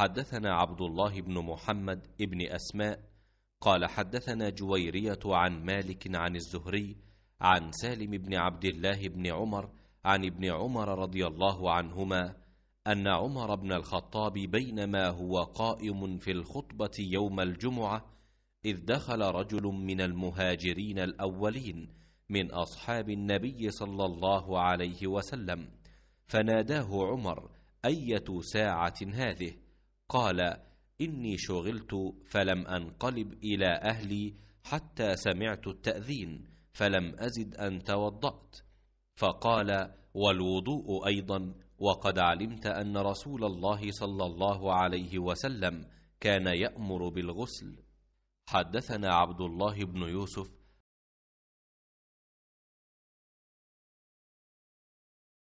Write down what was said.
حدثنا عبد الله بن محمد بن أسماء قال حدثنا جويرية عن مالك عن الزهري عن سالم بن عبد الله بن عمر عن ابن عمر رضي الله عنهما أن عمر بن الخطاب بينما هو قائم في الخطبة يوم الجمعة إذ دخل رجل من المهاجرين الأولين من أصحاب النبي صلى الله عليه وسلم فناداه عمر أية ساعة هذه؟ قال اني شغلت فلم انقلب الى اهلي حتى سمعت التاذين فلم ازد ان توضات فقال والوضوء ايضا وقد علمت ان رسول الله صلى الله عليه وسلم كان يامر بالغسل حدثنا عبد الله بن يوسف